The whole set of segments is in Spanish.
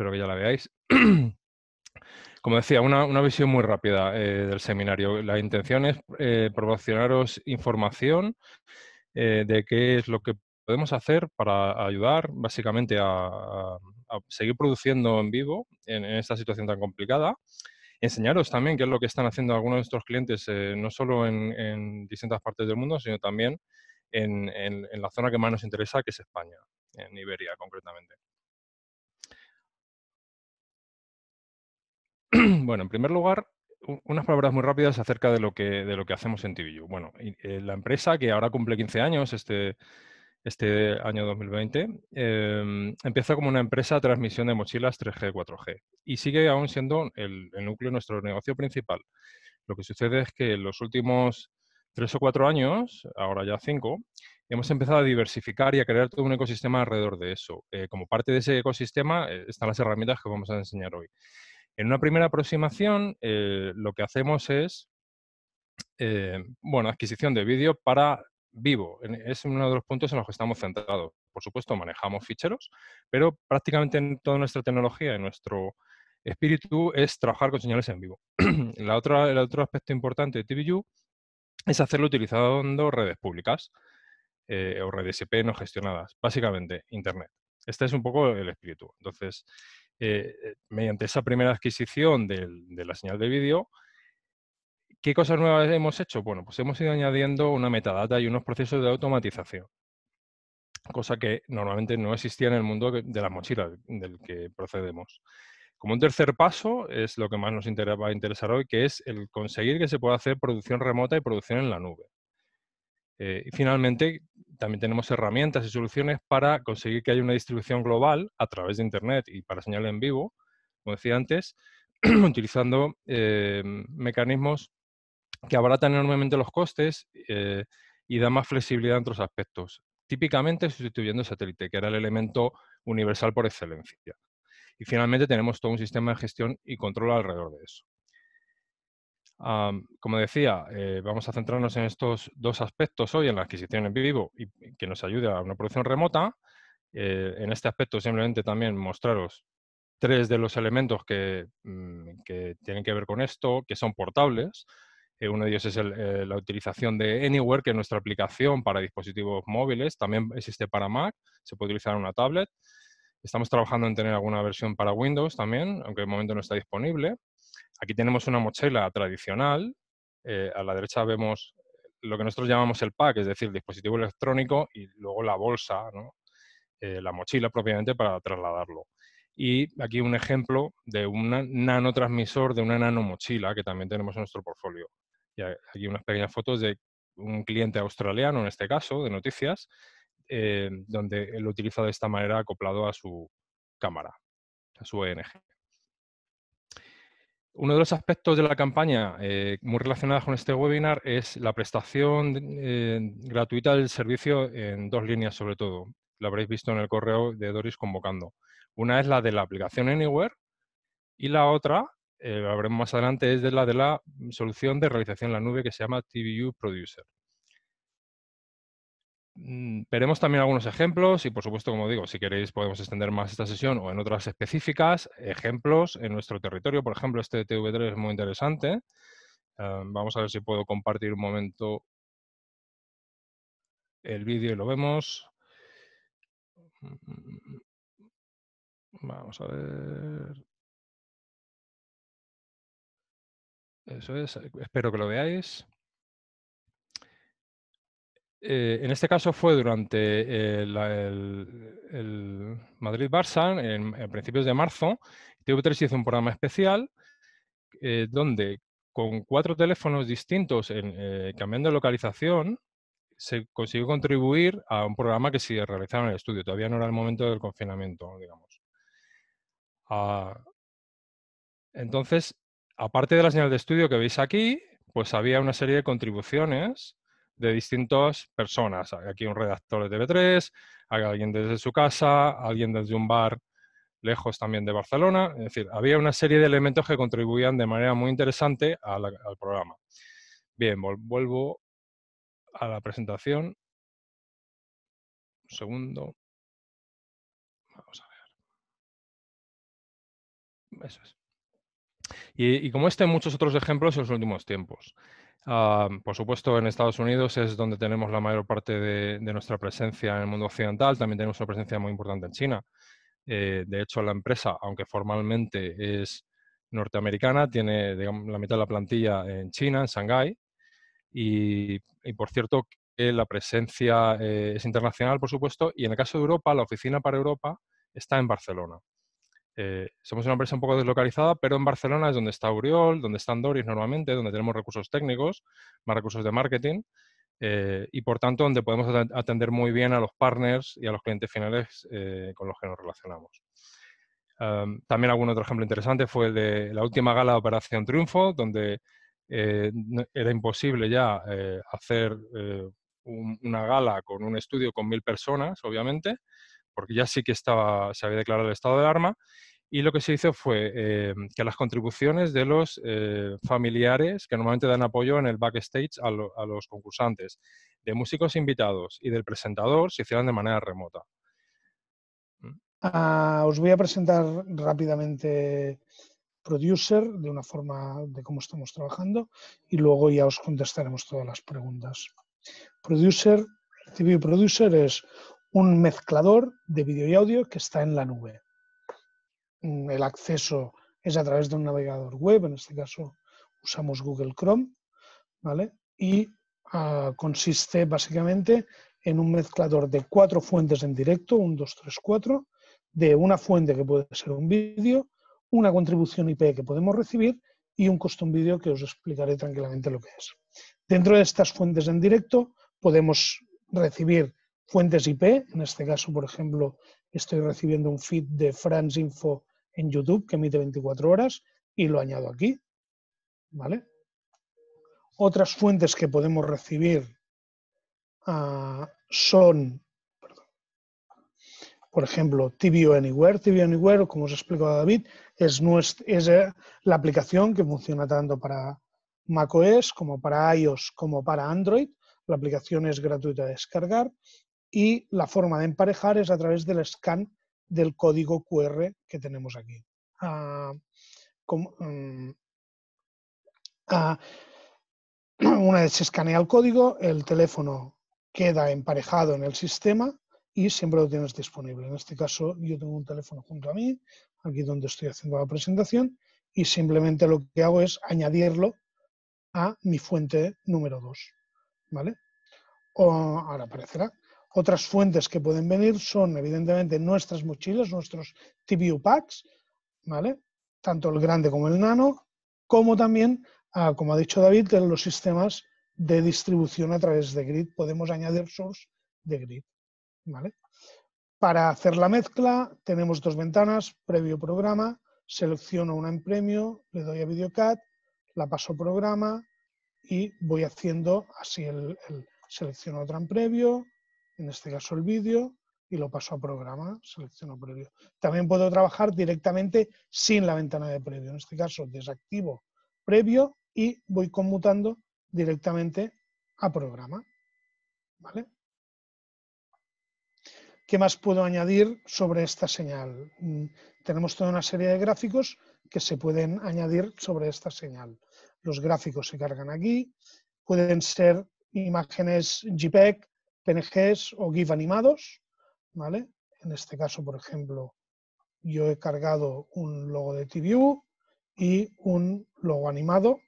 espero que ya la veáis. Como decía, una, visión muy rápida eh, del seminario. La intención es eh, proporcionaros información eh, de qué es lo que podemos hacer para ayudar básicamente a, seguir produciendo en vivo en, esta situación tan complicada. Enseñaros también qué es lo que están haciendo algunos de nuestros clientes, no solo en, distintas partes del mundo, sino también en, en la zona que más nos interesa, que es España, en Iberia concretamente. bueno, en primer lugar, unas palabras muy rápidas acerca de lo que, de lo que hacemos en TVU. Bueno, eh, la empresa que ahora cumple 15 años, este, este año 2020, em, empieza como una empresa de transmisión de mochilas 3G, 4G y sigue aún siendo el, núcleo de nuestro negocio principal. Lo que sucede es que en los últimos tres o cuatro años, ahora ya cinco, hemos empezado a diversificar y a crear todo un ecosistema alrededor de eso. Eh, como parte de ese ecosistema eh, están las herramientas que vamos a enseñar hoy. En una primera aproximación, eh, lo que hacemos es, eh, bueno, adquisición de vídeo para vivo. Es uno de los puntos en los que estamos centrados. Por supuesto, manejamos ficheros, pero prácticamente en toda nuestra tecnología, en nuestro espíritu, es trabajar con señales en vivo. la otra, el otro aspecto importante de TVU es hacerlo utilizando redes públicas eh, o redes IP no gestionadas, básicamente Internet. Este es un poco el espíritu. Entonces, eh, eh, mediante esa primera adquisición de la señal de vídeo, ¿qué cosas nuevas hemos hecho? Bueno, pues hemos ido añadiendo una metadata y unos procesos de automatización, cosa que normalmente no existía en el mundo de las mochilas del que procedemos. Como un tercer paso, es lo que más nos va a interesar hoy, que es el conseguir que se pueda hacer producción remota y producción en la nube. Eh, y finalmente, también tenemos herramientas y soluciones para conseguir que haya una distribución global a través de Internet y para señal en vivo, como decía antes, utilizando eh, mecanismos que abaratan enormemente los costes eh, y dan más flexibilidad en otros aspectos, típicamente sustituyendo satélite, que era el elemento universal por excelencia. Y finalmente tenemos todo un sistema de gestión y control alrededor de eso como decía, eh, vamos a centrarnos en estos dos aspectos hoy, en la adquisición en vivo y que nos ayude a una producción remota. Eh, en este aspecto simplemente también mostraros tres de los elementos que, mm, tienen que ver con esto, que son portables. Eh, uno de ellos es la utilización de Anywhere, que es nuestra aplicación para dispositivos móviles. También existe para Mac, se puede utilizar en una tablet. Estamos trabajando en tener alguna versión para Windows también, aunque de momento no está disponible. Aquí tenemos una mochila tradicional. Eh, a la derecha vemos lo que nosotros llamamos el pack, es decir, el dispositivo electrónico y luego la bolsa, eh, la mochila propiamente para trasladarlo. Y aquí un ejemplo de un nanotransmisor, de una nanomochila que también tenemos en nuestro portfolio. Y aquí unas pequeñas fotos de un cliente australiano, en este caso, de noticias, eh, donde él lo utiliza de esta manera acoplado a su cámara, a su ENG. Uno de los aspectos de la campaña eh, muy relacionados con este webinar es la prestación eh, gratuita del servicio en dos líneas sobre todo. Lo habréis visto en el correo de Doris convocando. Una es la de la aplicación Anywhere y la otra, eh, veremos más adelante, es de la de la solución de realización en la nube que se llama TVU Producer. Mm, veremos también algunos ejemplos y, por supuesto, como digo, si queréis podemos extender más esta sesión o en otras específicas, ejemplos en nuestro territorio. Por ejemplo, este TV3 es muy interesante. Em, vamos a ver si puedo compartir un momento el vídeo y lo vemos. Vamos a ver. Eso es, espero que lo veáis. Eh, en este caso fue durante eh, el, Madrid-Barça, en, principios de marzo. TV3 hizo un programa especial eh, donde con cuatro teléfonos distintos, en, cambiando de localización, se consiguió contribuir a un programa que se realizaba en el estudio. Todavía no era el momento del confinamiento, digamos. Ah, entonces, aparte de la señal de estudio que veis aquí, pues había una serie de contribuciones de distintas personas. Aquí un redactor de TV3, alguien desde su casa, alguien desde un bar lejos también de Barcelona. Es decir, había una serie de elementos que contribuían de manera muy interesante al programa. Bien, vuelvo a la presentación. Un segundo. Vamos a ver. Eso es. Y, y como este, muchos otros ejemplos en los últimos tiempos. Ah, por supuesto, en Estados Unidos es donde tenemos la mayor parte de, nuestra presencia en el mundo occidental. También tenemos una presencia muy importante en China. Eh, de hecho, la empresa, aunque formalmente es norteamericana, tiene la mitad de la plantilla en China, en Shanghái. Y, por cierto, la presencia eh, es internacional, por supuesto. Y en el caso de Europa, la oficina para Europa está en Barcelona. Eh, somos una empresa un poco deslocalizada, pero en Barcelona es donde está Uriol, donde están Doris normalmente, donde tenemos recursos técnicos, más recursos de marketing, eh, y por tanto donde podemos atender muy bien a los partners y a los clientes finales eh, con los que nos relacionamos. también algún otro ejemplo interesante fue el de la última gala de Operación Triunfo, donde era imposible ya hacer una gala con un estudio con mil personas, obviamente, porque ya sí que estaba, se había declarado el estado de alarma y lo que se hizo fue eh, que las contribuciones de los eh, familiares, que normalmente dan apoyo en el backstage a, los concursantes, de músicos invitados y del presentador, se hicieran de manera remota. ¿Mm? Ah, os voy a presentar rápidamente Producer de una forma de cómo estamos trabajando y luego ya os contestaremos todas las preguntas. Producer, TV Producer es un mezclador de vídeo y audio que está en la nube Mm, el acceso es a través de un navegador web, en este caso usamos Google Chrome, ¿vale? Y ah, consiste básicamente en un mezclador de cuatro fuentes en directo, un, dos, tres, cuatro, de una fuente que puede ser un vídeo, una contribución IP que podemos recibir y un custom video que os explicaré tranquilamente lo que es. Dentro de estas fuentes en directo podemos recibir fuentes IP, en este caso, por ejemplo, estoy recibiendo un feed de France Info en YouTube que emite 24 horas y lo añado aquí. ¿Vale? Otras fuentes que podemos recibir ah, son, por ejemplo, TVO Anywhere. TVO Anywhere, como os explicado David, es, es eh, la aplicación que funciona tanto para macOS como para iOS como para Android. La aplicación es gratuita de descargar y la forma de emparejar es a través del scan del código QR que tenemos aquí. Ah, mm, ah, una vez se escanea el código, el teléfono queda emparejado en el sistema y siempre lo tienes disponible. En este caso yo tengo un teléfono junto a mí, aquí donde estoy haciendo la presentación, y simplemente lo que hago es añadirlo a mi fuente número 2. ¿Vale? ahora aparecerá. Otras fuentes que pueden venir son, evidentemente, nuestras mochilas, nuestros TPU packs, ¿vale? Tanto el grande como el nano, como también, ah, como ha dicho David, en los sistemas de distribución a través de grid. Podemos añadir source de grid, ¿vale? Para hacer la mezcla tenemos dos ventanas, previo programa, selecciono una en premio, le doy a VideoCAD, la paso programa y voy haciendo así el, el selecciono otra en previo, en este caso el vídeo, y lo paso a programa, selecciono previo. También puedo trabajar directamente sin la ventana de previo. En este caso desactivo previo y voy conmutando directamente a programa. ¿Vale? ¿Qué más puedo añadir sobre esta señal? Mm, tenemos toda una serie de gráficos que se pueden añadir sobre esta señal. Los gráficos se cargan aquí, pueden ser imágenes JPEG, PNGs o GIF animados, ¿vale? En este caso, por ejemplo, yo he cargado un logo de TVU y un logo animado.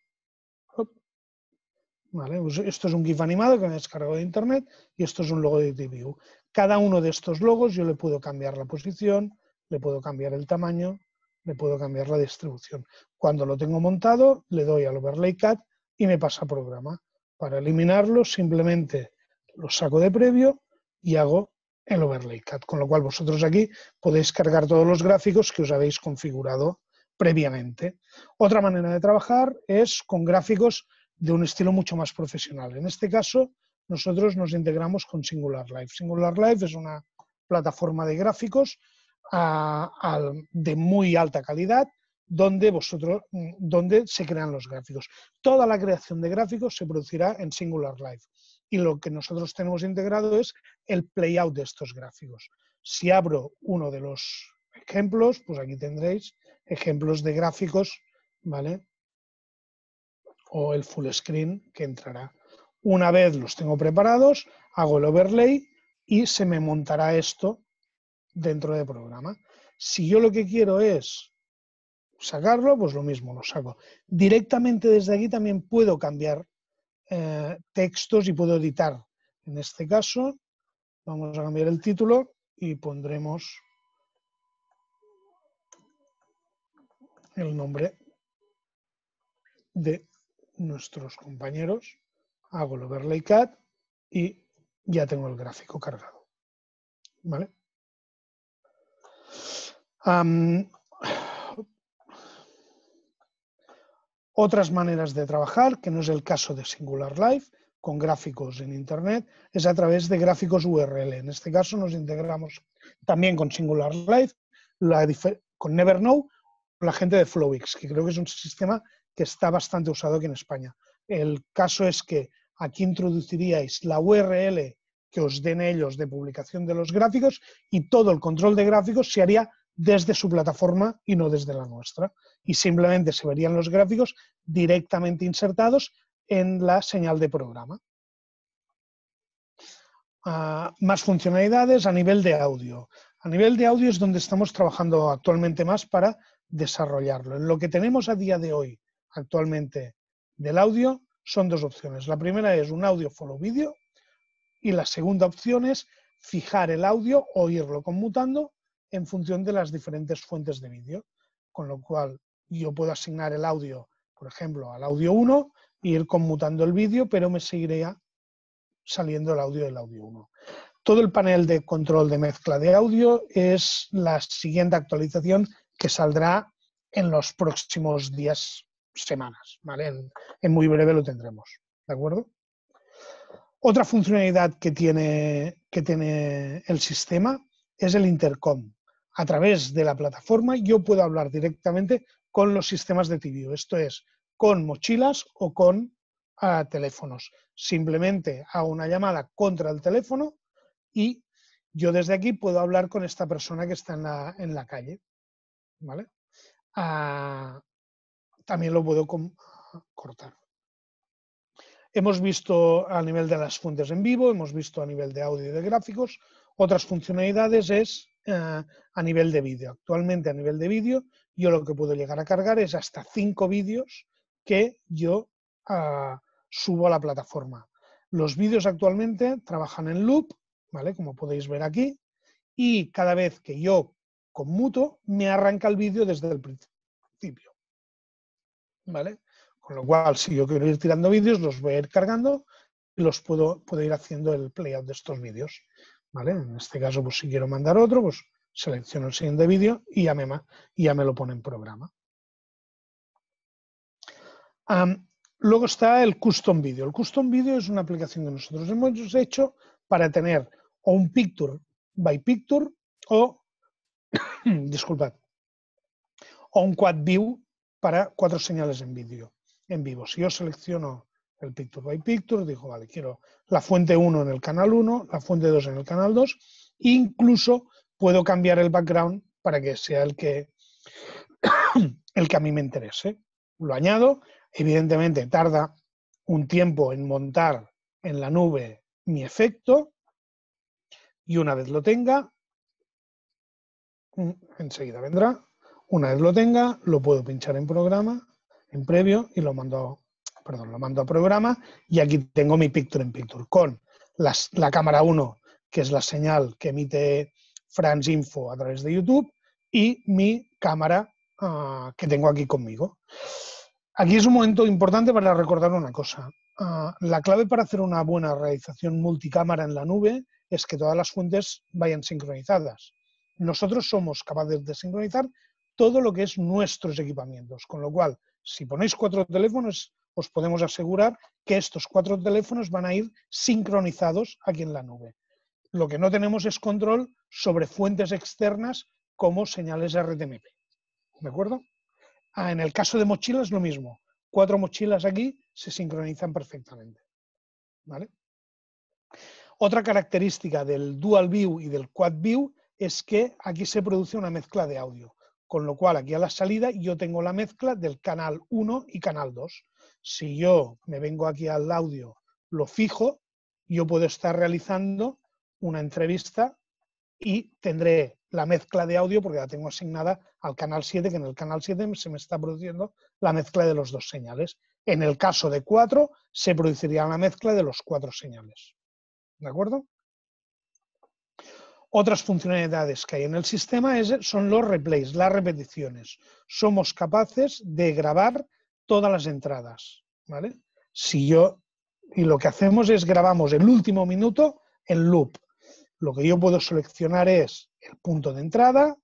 Pues esto es un GIF animado que me descargado de internet y esto es un logo de TVU. Cada uno de estos logos yo le puedo cambiar la posición, le puedo cambiar el tamaño, le puedo cambiar la distribución. Cuando lo tengo montado, le doy al overlay cat y me pasa programa. Para eliminarlo, simplemente lo saco de previo y hago el overlay cat, con lo cual vosotros aquí podéis cargar todos los gráficos que os habéis configurado previamente. Otra manera de trabajar es con gráficos de un estilo mucho más profesional. En este caso, nosotros nos integramos con Singular Live. Singular Live es una plataforma de gráficos de muy alta calidad donde, vosotros, mm, donde se crean los gráficos. Toda la creación de gráficos se producirá en Singular Live y lo que nosotros tenemos integrado es el playout de estos gráficos. Si abro uno de los ejemplos, pues aquí tendréis ejemplos de gráficos, ¿vale? O el full screen que entrará. Una vez los tengo preparados, hago el overlay y se me montará esto dentro de programa. Si yo lo que quiero es sacarlo, pues lo mismo, lo saco. Directamente desde aquí también puedo cambiar eh, textos y puedo editar. En este caso, vamos a cambiar el título y pondremos el nombre de nuestros compañeros. Hago el overlay cat y ya tengo el gráfico cargado. ¿Vale? Otras maneras de trabajar, que no es el caso de Singular Life, con gráficos en Internet, es a través de gráficos URL. En este caso nos integramos también con Singular Life, la con la gente de Flowix, que creo que es un sistema que está bastante usado aquí en España. El caso es que aquí introduciríais la URL que os den ellos de publicación de los gráficos y todo el control de gráficos se haría desde su plataforma y no desde la nuestra. Y simplemente se verían los gráficos directamente insertados en la señal de programa. Ah, más funcionalidades a nivel de audio. A nivel de audio es donde estamos trabajando actualmente más para desarrollarlo. En lo que tenemos a día de hoy actualmente del audio son dos opciones. La primera es un audio follow video y la segunda opción es fijar el audio o irlo conmutando en función de las diferentes fuentes de vídeo, con lo cual yo puedo asignar el audio, por ejemplo, al audio 1 e ir conmutando el vídeo, pero me seguiría saliendo el audio del audio 1. Todo el panel de control de mezcla de audio es la siguiente actualización que saldrá en los próximos días, semanas, ¿vale? En, en muy breve lo tendremos, ¿de acuerdo? Otra funcionalidad que tiene, que tiene el sistema es el intercom a través de la plataforma yo puedo hablar directamente con los sistemas de tibio esto es, con mochilas o con ah, teléfonos. Simplemente hago una llamada contra el teléfono y yo desde aquí puedo hablar con esta persona que está en la, calle. ¿Vale? Ah, también lo puedo cortar. Hemos visto a nivel de las fuentes en vivo, hemos visto a nivel de audio y de gráficos. Otras funcionalidades es eh, a nivel de vídeo. Actualmente a nivel de vídeo yo lo que puedo llegar a cargar es hasta cinco vídeos que yo ah, subo a la plataforma. Los vídeos actualmente trabajan en loop, ¿vale? Como podéis ver aquí, y cada vez que yo conmuto, me arranca el vídeo desde el principio. ¿Vale? Con lo cual, si yo quiero ir tirando vídeos, los voy a ir cargando y los puedo, puedo ir haciendo el playout de estos vídeos. En este caso, pues si quiero mandar otro, pues, selecciono el siguiente vídeo y ya me, ya me lo pone en programa. luego está el Custom Video. El Custom Video es una aplicación que nosotros hemos hecho para tener o un Picture by Picture o, disculpad, o un Quad View para cuatro señales en vídeo, en vivo. Si yo selecciono el Picture by Picture, dijo, vale, quiero la fuente 1 en el canal 1, la fuente 2 en el canal 2, incluso puedo cambiar el background para que sea el que, el que a mí me interese. Lo añado, evidentemente tarda un tiempo en montar en la nube mi efecto y una vez lo tenga, mm, enseguida vendrá, una vez lo tenga, lo puedo pinchar en programa, en previo y lo mando perdón, lo mando a programa y aquí tengo mi picture in picture con la cámara 1, que es la señal que emite France Info a través de YouTube, y mi cámara ah, que tengo aquí conmigo. Aquí es un momento importante para recordar una cosa. Ah, la clave para hacer una buena realización multicámara en la nube es que todas las fuentes vayan sincronizadas. Nosotros somos capaces de sincronizar todo lo que es nuestros equipamientos, con lo cual, si ponéis cuatro teléfonos, os podemos asegurar que estos cuatro teléfonos van a ir sincronizados aquí en la nube. Lo que no tenemos es control sobre fuentes externas como señales RTMP. ¿De acuerdo? Ah, en el caso de mochilas, lo mismo. Cuatro mochilas aquí se sincronizan perfectamente. ¿Vale? Otra característica del Dual View y del Quad View es que aquí se produce una mezcla de audio. Con lo cual, aquí a la salida yo tengo la mezcla del canal 1 y canal 2. Si yo me vengo aquí al audio, lo fijo, yo puedo estar realizando una entrevista y tendré la mezcla de audio porque la tengo asignada al canal 7, que en el canal 7 se me está produciendo la mezcla de los dos señales. En el caso de 4, se produciría la mezcla de los cuatro señales. ¿De acuerdo? Otras funcionalidades que hay en el sistema son los replays, las repeticiones. Somos capaces de grabar todas las entradas, ¿vale? Si yo, y lo que hacemos es grabamos el último minuto en loop. Lo que yo puedo seleccionar es el punto de entrada,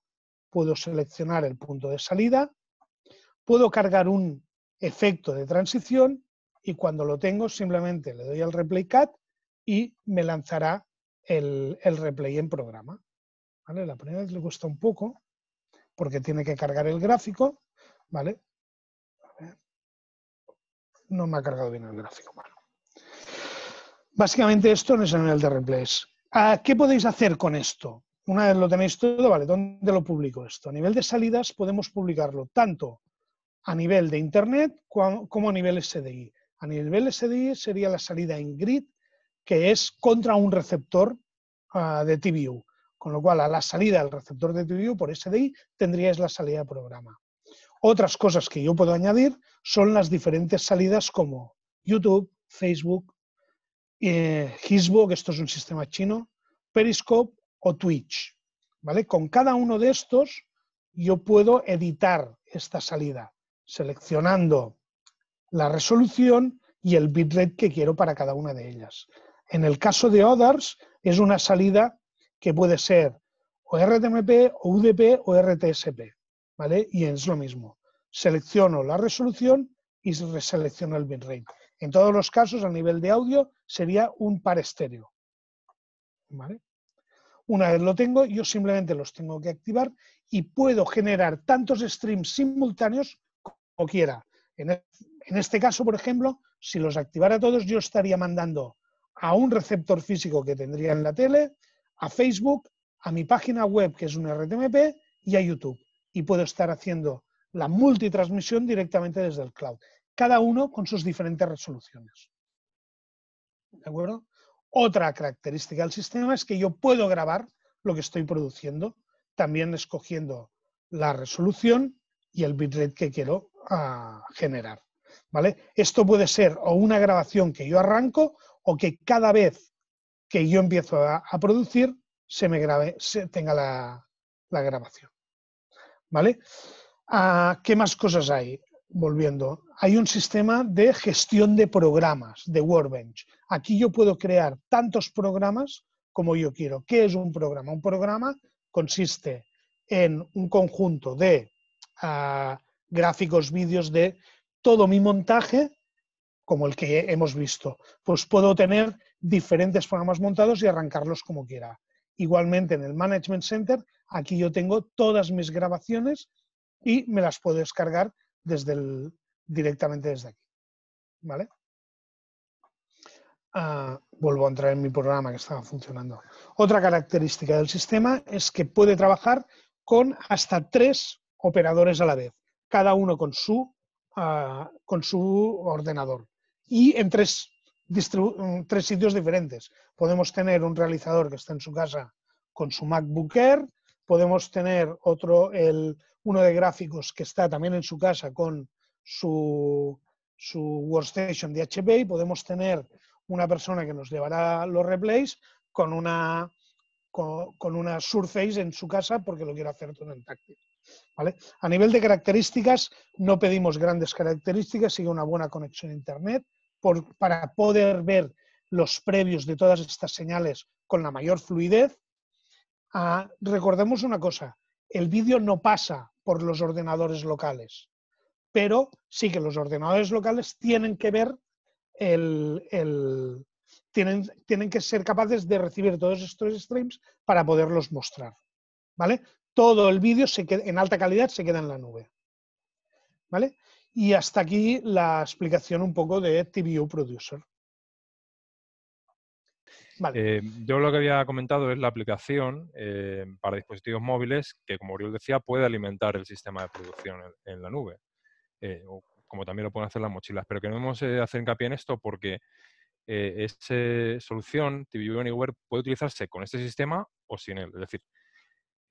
puedo seleccionar el punto de salida, puedo cargar un efecto de transición y cuando lo tengo simplemente le doy al replay y me lanzará el, replay en programa. ¿vale? La primera vez le cuesta un poco porque tiene que cargar el gráfico, ¿vale? No me ha cargado bien el gráfico, Básicamente esto no es el nivel de replays. Ah, ¿Qué podéis hacer con esto? Una vez lo tenéis todo, vale, ¿dónde lo publico esto? A nivel de salidas podemos publicarlo tanto a nivel de Internet como a nivel SDI. A nivel SDI sería la salida en grid que es contra un receptor ah, de TVU. Con lo cual, a la salida del receptor de TVU por SDI tendríais la salida de programa. Otras cosas que yo puedo añadir son las diferentes salidas como YouTube, Facebook, Hisbook, eh, esto es un sistema chino, Periscope o Twitch. ¿vale? Con cada uno de estos yo puedo editar esta salida seleccionando la resolución y el bitrate que quiero para cada una de ellas. En el caso de others, es una salida que puede ser o RTMP, o UDP o RTSP, ¿vale? Y es lo mismo. Selecciono la resolución y reselecciono el bitrate. En todos los casos, a nivel de audio, sería un par estéreo. Una vez lo tengo, yo simplemente los tengo que activar y puedo generar tantos streams simultáneos como quiera. En e, este caso, por ejemplo, si los activara todos, yo estaría mandando a un receptor físico que tendría en la tele, a Facebook, a mi página web, que es un RTMP, y a YouTube. Y puedo estar haciendo la multitransmisión directamente desde el cloud, cada uno con sus diferentes resoluciones. ¿De acuerdo? Otra característica del sistema es que yo puedo grabar lo que estoy produciendo, también escogiendo la resolución y el bitrate que quiero ah, generar. ¿Vale? Esto puede ser o una grabación que yo arranco o que cada vez que yo empiezo a, producir se me grabe, se tenga la, grabación. ¿Vale? Ah, ¿Qué más cosas hay? Volviendo, hay un sistema de gestión de programas de Workbench. Aquí yo puedo crear tantos programas como yo quiero. ¿Qué es un programa? Un programa consiste en un conjunto de ah, gráficos, vídeos de todo mi montaje como el que hemos visto. Pues puedo tener diferentes programas montados y arrancarlos como quiera. Igualmente en el Management Center, aquí yo tengo todas mis grabaciones y me las puedo descargar directamente desde aquí. ¿Vale? Ah, vuelvo a entrar en mi programa que estaba funcionando. Otra característica del sistema es que puede trabajar con hasta tres operadores a la vez, cada uno con su, ah, con su ordenador y en tres, sitios diferentes. Podemos tener un realizador que está en su casa con su MacBook Air, podemos tener otro, uno de gráficos que está también en su casa con su, su workstation de HP y podemos tener una persona que nos llevará los replays con una, con, una Surface en su casa porque lo quiero hacer todo en táctil. A nivel de características, no pedimos grandes características, sigue una buena conexión a Internet, para poder ver los previos de todas estas señales con la mayor fluidez. Ah, recordemos una cosa, el vídeo no pasa por los ordenadores locales, pero sí que los ordenadores locales tienen que ver el, tienen, tienen, que ser capaces de recibir todos estos streams para poderlos mostrar. ¿Vale? Todo el vídeo en alta calidad se queda en la nube. ¿Vale? Y hasta aquí la explicación un poco de TVU Producer. Eh, yo lo que había comentado es la aplicación eh, para dispositivos móviles que, como Oriol decía, puede alimentar el sistema de producción en, la nube, eh, como también lo pueden hacer las mochilas. Pero queremos hacer hincapié en esto porque esa solución, TVU Anywhere, puede utilizarse con este sistema o sin él. Es decir,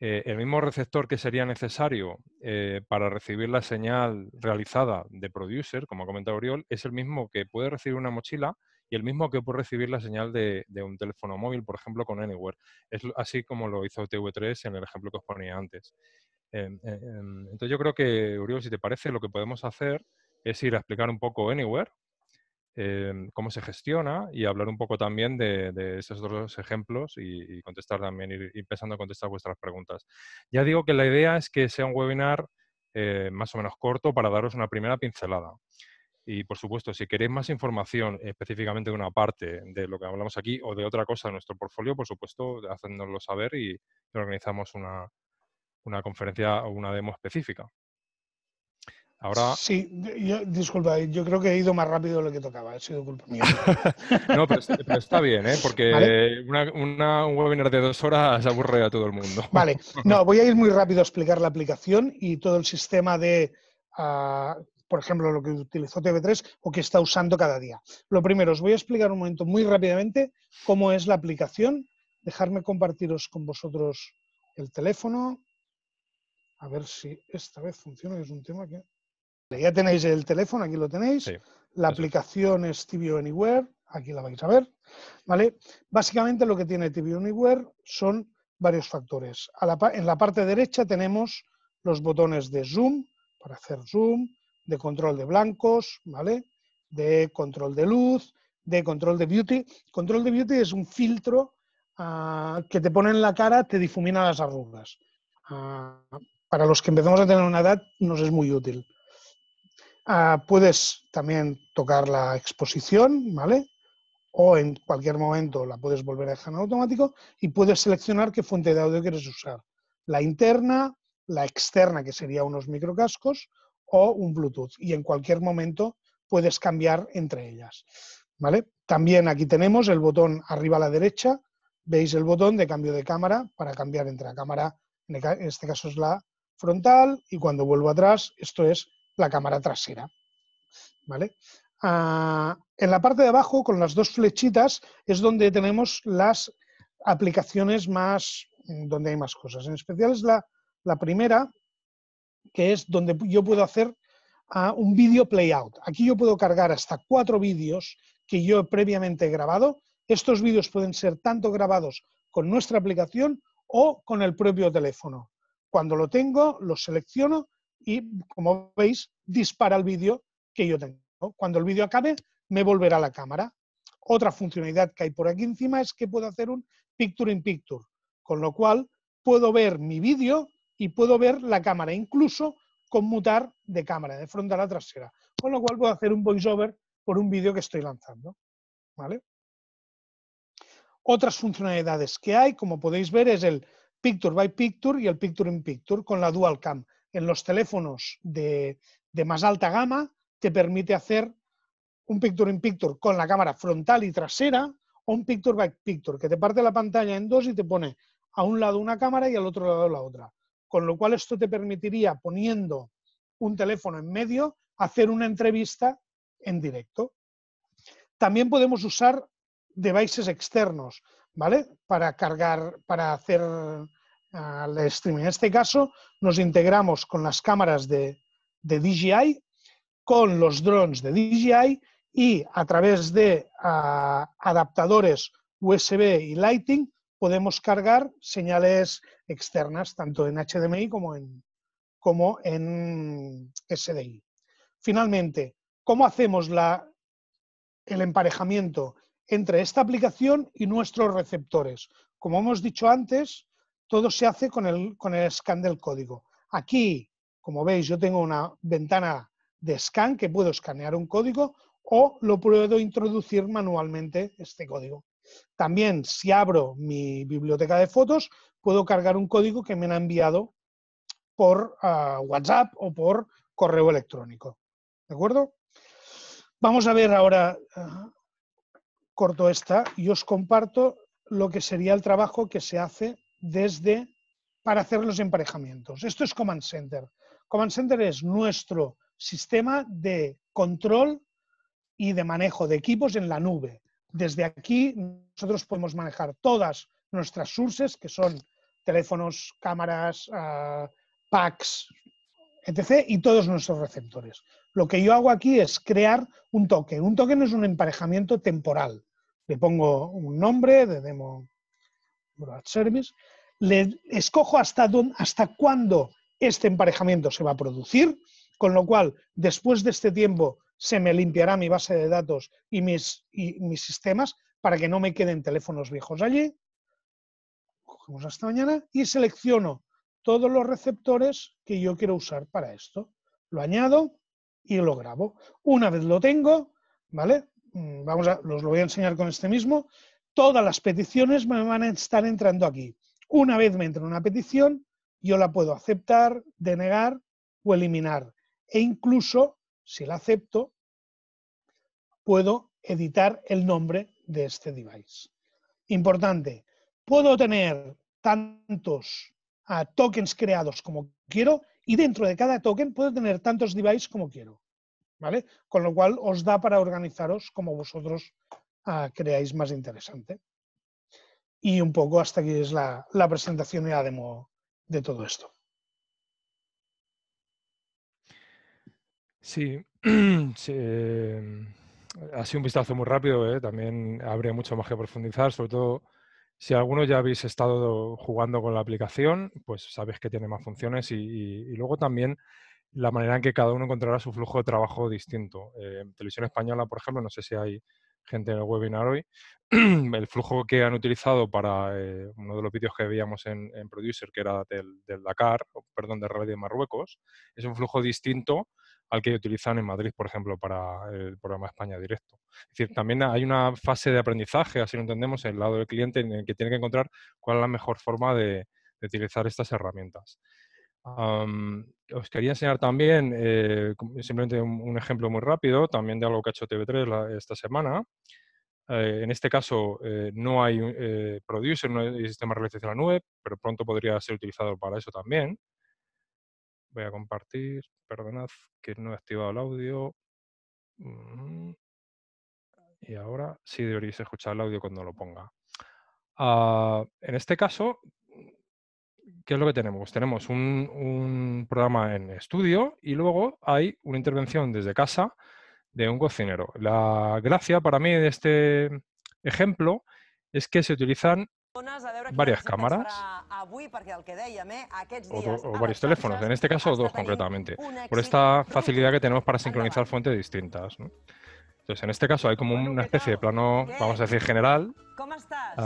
eh, el mismo receptor que sería necesario eh, para recibir la señal realizada de producer, como ha comentado Oriol, es el mismo que puede recibir una mochila y el mismo que puede recibir la señal de, un teléfono móvil, por ejemplo, con Anywhere. Es así como lo hizo TV3 en el ejemplo que os ponía antes. Em, eh, em, entonces yo creo que, Oriol, si te parece, lo que podemos hacer es ir a explicar un poco Anywhere, Em, cómo se gestiona y hablar un poco también de, esos dos ejemplos y, contestar también, ir, empezando a contestar vuestras preguntas. Ya digo que la idea es que sea un webinar eh, más o menos corto para daros una primera pincelada. Y por supuesto, si queréis más información específicamente de una parte de lo que hablamos aquí o de otra cosa de nuestro portfolio, por supuesto, hacednoslo saber y organizamos una conferencia o una demo específica. Sí, yo, disculpa, yo creo que he ido más rápido de lo que tocaba, ha sido culpa mía. no, pero, está bien, ¿eh? porque un webinar de dos horas aburre a todo el mundo. Vale, no, voy a ir muy rápido a explicar la aplicación y todo el sistema de, ah, por ejemplo, lo que utilizó TV3 o que está usando cada día. Lo primero, os voy a explicar un momento muy rápidamente cómo es la aplicación. Dejarme compartiros con vosotros el teléfono. A ver si esta vez funciona, es un tema que ya tenéis el teléfono, aquí lo tenéis. la aplicación es TV Anywhere, aquí la vais a ver. ¿vale? Básicamente lo que tiene TV Anywhere son varios factores. en la parte derecha tenemos los botones de zoom, para hacer zoom, de control de blancos, de control de luz, de control de beauty. Control de beauty es un filtro ah, que te pone en la cara, te difumina las arrugas. Ah, para los que empezamos a tener una edad nos es muy útil. Ah, puedes también tocar la exposición, ¿vale? O en cualquier momento la puedes volver a dejar en automático y puedes seleccionar qué fuente de audio quieres usar. La interna, la externa, que sería unos microcascos, o un Bluetooth. Y en cualquier momento puedes cambiar entre ellas. ¿Vale? También aquí tenemos el botón arriba a la derecha, veis el botón de cambio de cámara para cambiar entre la cámara, en e este caso es la frontal, y cuando vuelvo atrás, esto es la cámara trasera. ¿Vale? Ah, en la parte de abajo, con las dos flechitas, es donde tenemos las aplicaciones más, mm, donde hay más cosas. En especial es la, primera, que es donde yo puedo hacer ah, un vídeo playout. Aquí yo puedo cargar hasta cuatro vídeos que yo previamente he grabado. Estos vídeos pueden ser tanto grabados con nuestra aplicación o con el propio teléfono. Cuando lo tengo, lo selecciono y, como veis, dispara el vídeo que yo tengo. Cuando el vídeo acabe, me volverá a la cámara. Otra funcionalidad que hay por aquí encima es que puedo hacer un picture in picture, con lo cual puedo ver mi vídeo y puedo ver la cámara, incluso conmutar de cámara, de frente a la trasera, con lo cual puedo hacer un voiceover por un vídeo que estoy lanzando. ¿Vale? Otras funcionalidades que hay, como podéis ver, es el Picture by Picture y el Picture in Picture con la Dual Cam en los teléfonos de, más alta gama te permite hacer un picture in picture con la cámara frontal y trasera o un picture by picture que te parte la pantalla en dos y te pone a un lado una cámara y al otro lado la otra. Con lo cual esto te permitiría poniendo un teléfono en medio hacer una entrevista en directo. También podemos usar devices externos, ¿vale? Para cargar, para hacer al streaming. En este caso nos integramos con las cámaras de, de DJI, con los drones de DJI y a través de adaptadores USB y Lighting podemos cargar señales externas, tanto en HDMI como en, como en SDI. Finalmente, ¿cómo hacemos la, el emparejamiento entre esta aplicación y nuestros receptores? Como hemos dicho antes, todo se hace con el, con el scan del código. Aquí, como veis, yo tengo una ventana de scan que puedo escanear un código o lo puedo introducir manualmente este código. También, si abro mi biblioteca de fotos, puedo cargar un código que me han enviado por ah, WhatsApp o por correo electrónico. ¿De acuerdo? Vamos a ver ahora, ah, corto esta, y os comparto lo que sería el trabajo que se hace desde para hacer los emparejamientos. Esto es Command Center. Command Center es nuestro sistema de control y de manejo de equipos en la nube. Desde aquí nosotros podemos manejar todas nuestras sources, que son teléfonos, cámaras, ah, packs, etc. y todos nuestros receptores. Lo que yo hago aquí es crear un token. Un token es un emparejamiento temporal. Le pongo un nombre, le demo le escojo hasta, hasta cuándo este emparejamiento se va a producir, con lo cual después de este tiempo se me limpiará mi base de datos y mis, y mis sistemas para que no me queden teléfonos viejos allí. Cogemos hasta mañana y selecciono todos los receptores que yo quiero usar para esto. Lo añado y lo grabo. Una vez lo tengo, ¿vale? Mm, vamos a, los lo voy a enseñar con este mismo todas las peticiones me van a estar entrando aquí. Una vez me entra una petición, yo la puedo aceptar, denegar o eliminar. E incluso, si la acepto, puedo editar el nombre de este device. Importante, puedo tener tantos ah, tokens creados como quiero y dentro de cada token puedo tener tantos devices como quiero. ¿Vale? Con lo cual os da para organizaros como vosotros creáis más interesante. Y un poco hasta aquí es la, presentación y la demo de todo esto. Sí, sí em, ha sido un vistazo muy rápido, ¿eh? también habría mucho más que profundizar, sobre todo si alguno ya habéis estado jugando con la aplicación, pues sabéis que tiene más funciones y, luego también la manera en que cada uno encontrará su flujo de trabajo distinto. Eh, en Televisión Española, por ejemplo, no sé si hay gente en el webinar hoy, el flujo que han utilizado para eh, uno de los vídeos que veíamos en, Producer, que era del, del Dakar, perdón, de Radio de Marruecos, es un flujo distinto al que utilizan en Madrid, por ejemplo, para el programa España Directo. Es decir, también hay una fase de aprendizaje, así lo entendemos, en el lado del cliente, en el que tiene que encontrar cuál es la mejor forma de utilizar estas herramientas os quería enseñar también, eh, simplemente un, ejemplo muy rápido, también de algo que ha hecho TV3 esta semana. Eh, en este caso eh, no hay producer, no hay sistema de realización en la nube, pero pronto podría ser utilizado para eso también. Voy a compartir, perdonad que no he activado el audio. Mm. Y ahora sí deberíais escuchar el audio cuando lo ponga. Ah, en este caso, ¿qué es lo que tenemos? Tenemos un, programa en estudio y luego hay una intervención desde casa de un cocinero. La gracia para mí de este ejemplo es que se utilizan varias cámaras eh, o, varios teléfonos, en este caso dos concretamente, por esta facilidad que tenemos para sincronizar fuentes distintas. Entonces, en este caso hay como una especie de plano, vamos a decir, general. ¿Cómo estás?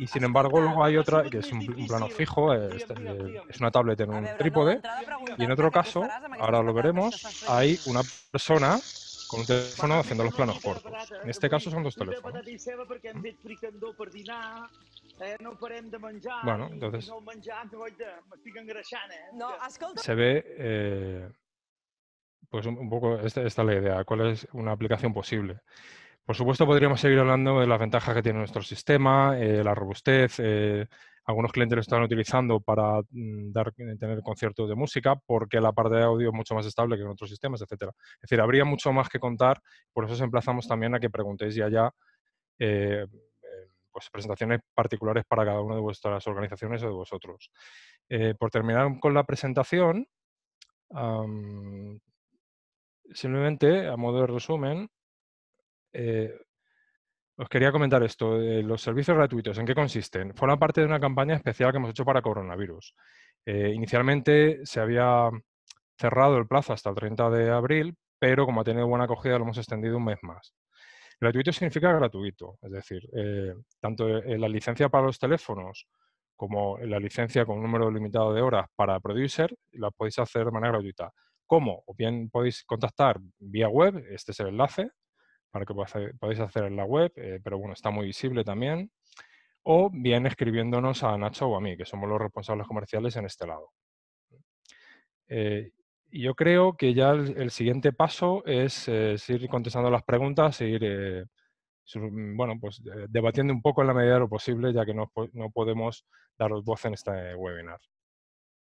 y sin embargo luego hay otra que es un, plano fijo, es, una tablet en un trípode y en otro caso, ahora lo veremos, hay una persona con un teléfono haciendo los planos cortos. En eh, este caso son dos teléfonos. Eh, bueno, entonces eh, se ve pues un poco, esta, esta es la idea, cuál es una aplicación posible. Por supuesto, podríamos seguir hablando de las ventajas que tiene nuestro sistema, eh, la robustez. Eh, algunos clientes lo están utilizando para mm, dar, eh, tener conciertos de música porque la parte de audio es mucho más estable que en otros sistemas, etcétera. Es decir, habría mucho más que contar. Por eso os emplazamos también a que preguntéis ya ya pues presentaciones particulares para cada una de vuestras organizaciones o de vosotros. por terminar con la presentación, simplemente a modo de resumen, eh, os quería comentar esto. Eh, los servicios gratuitos, ¿en qué consisten? Forman parte de una campaña especial que hemos hecho para coronavirus. Eh, inicialmente se había cerrado el plazo hasta el 30 de abril, pero como ha tenido buena acogida lo hemos extendido un mes más. Gratuito significa gratuito, es decir, tanto la licencia para los teléfonos como la licencia con un número limitado de horas para producer, la podéis hacer de manera gratuita. ¿Cómo? O bien podéis contactar vía web, este es el enlace, para que podáis hacer en la web, eh, pero bueno, está muy visible también. O bien escribiéndonos a Nacho o a mí, que somos los responsables comerciales en este lado. Eh, yo creo que ya el, siguiente paso es, eh, seguir ir contestando las preguntas e ir mm, bueno, pues debatiendo un poco en la medida de lo posible, ya que no, no podemos daros voz en este webinar.